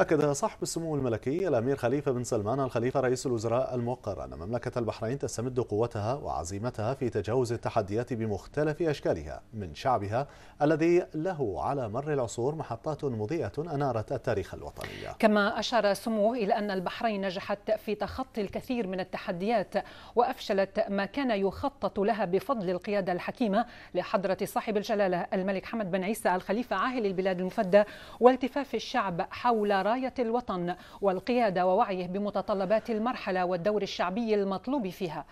أكد صاحب السمو الملكي الأمير خليفة بن سلمان الخليفة رئيس الوزراء الموقر أن مملكة البحرين تستمد قوتها وعزيمتها في تجاوز التحديات بمختلف أشكالها من شعبها الذي له على مر العصور محطات مضيئة أنارت التاريخ الوطني كما أشار سموه إلى أن البحرين نجحت في تخطي الكثير من التحديات وأفشلت ما كان يخطط لها بفضل القيادة الحكيمة لحضرة صاحب الجلالة الملك حمد بن عيسى الخليفة عاهل البلاد المفدى والتفاف الشعب حول راية الوطن والقيادة ووعيه بمتطلبات المرحلة والدور الشعبي المطلوب فيها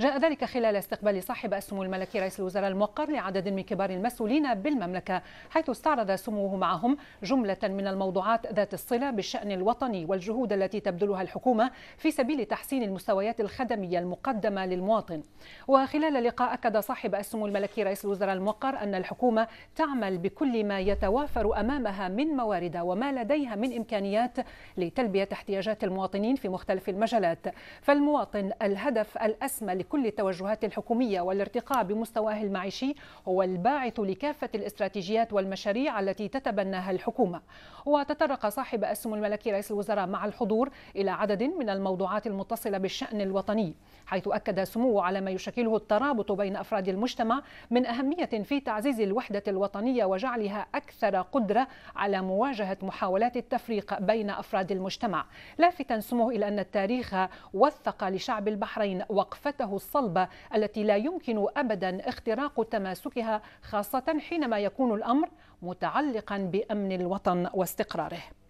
جاء ذلك خلال استقبال صاحب السمو الملكي رئيس الوزراء الموقر لعدد من كبار المسؤولين بالمملكة حيث استعرض سموه معهم جملة من الموضوعات ذات الصلة بالشأن الوطني والجهود التي تبذلها الحكومة في سبيل تحسين المستويات الخدمية المقدمة للمواطن وخلال اللقاء أكد صاحب السمو الملكي رئيس الوزراء الموقر أن الحكومة تعمل بكل ما يتوافر أمامها من موارد وما لديها من إمكانيات لتلبية احتياجات المواطنين في مختلف المجالات فالمواطن الهدف الأسمى لكل التوجهات الحكومية والارتقاء بمستواه المعيشي هو الباعث لكافة الاستراتيجيات والمشاريع التي تتبناها الحكومة وتطرق صاحب السمو الملكي رئيس الوزراء مع الحضور إلى عدد من الموضوعات المتصلة بالشأن الوطني حيث أكد سموه على ما يشكله الترابط بين أفراد المجتمع من أهمية في تعزيز الوحدة الوطنية وجعلها أكثر قدرة على مواجهة محاولات التفريق بين أفراد المجتمع لافتا سموه إلى أن التاريخ وثق لشعب البحرين وقفته الصلبه التي لا يمكن ابدا اختراق تماسكها خاصه حينما يكون الامر متعلقا بامن الوطن واستقراره